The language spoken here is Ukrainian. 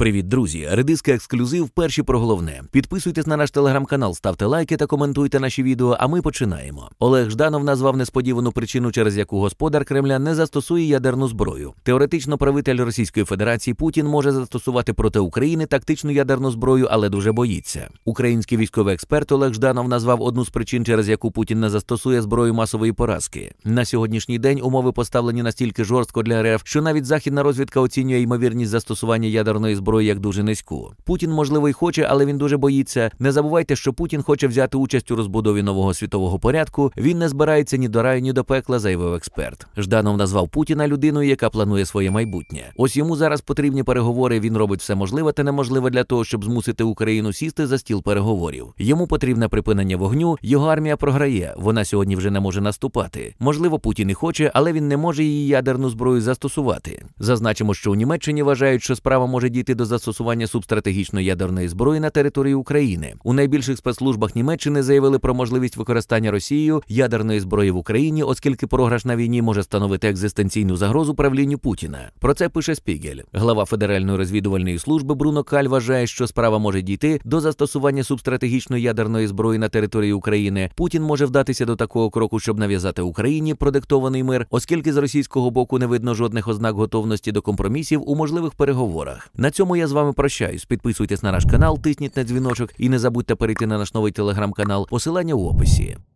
Привіт, друзі! Редиска ексклюзив. Перші про головне. Підписуйтесь на наш телеграм-канал, ставте лайки та коментуйте наші відео. А ми починаємо. Олег Жданов назвав несподівану причину, через яку господар Кремля не застосує ядерну зброю. Теоретично правитель Російської Федерації Путін може застосувати проти України тактичну ядерну зброю, але дуже боїться. Український військовий експерт Олег Жданов назвав одну з причин, через яку Путін не застосує зброю масової поразки. На сьогоднішній день умови поставлені настільки жорстко для РФ, що навіть західна розвідка оцінює ймовірність застосування ядерної зброї порой як дуже низьку. Путін, можливо, й хоче, але він дуже боїться. Не забувайте, що Путін хоче взяти участь у розбудові нового світового порядку. Він не збирається ні до раю, ні до пекла, заявив експерт. Жданов назвав Путіна людиною, яка планує своє майбутнє. Ось йому зараз потрібні переговори. Він робить все можливе та неможливе для того, щоб змусити Україну сісти за стіл переговорів. Йому потрібне припинення вогню. Його армія програє. Вона сьогодні вже не може наступати. Можливо, Путін і хоче, але він не може її ядерну зброю застосувати. Зазначимо, що у Німеччині вважають, що справа може дійти до до застосування субстратегічної ядерної зброї на території України. У найбільших спецслужбах Німеччини заявили про можливість використання Росією ядерної зброї в Україні, оскільки програш на війні може становити екзистенційну загрозу правлінню Путіна. Про це пише Спігель. Глава Федеральної розвідувальної служби Бруно Каль вважає, що справа може дійти до застосування субстратегічної ядерної зброї на території України. Путін може вдатися до такого кроку, щоб нав'язати Україні продиктований мир, оскільки з російського боку не видно жодних ознак готовності до компромісів у можливих переговорах. На цьому цьому я з вами прощаюсь. Підписуйтесь на наш канал, тисніть на дзвіночок і не забудьте перейти на наш новий телеграм-канал. Посилання в описі.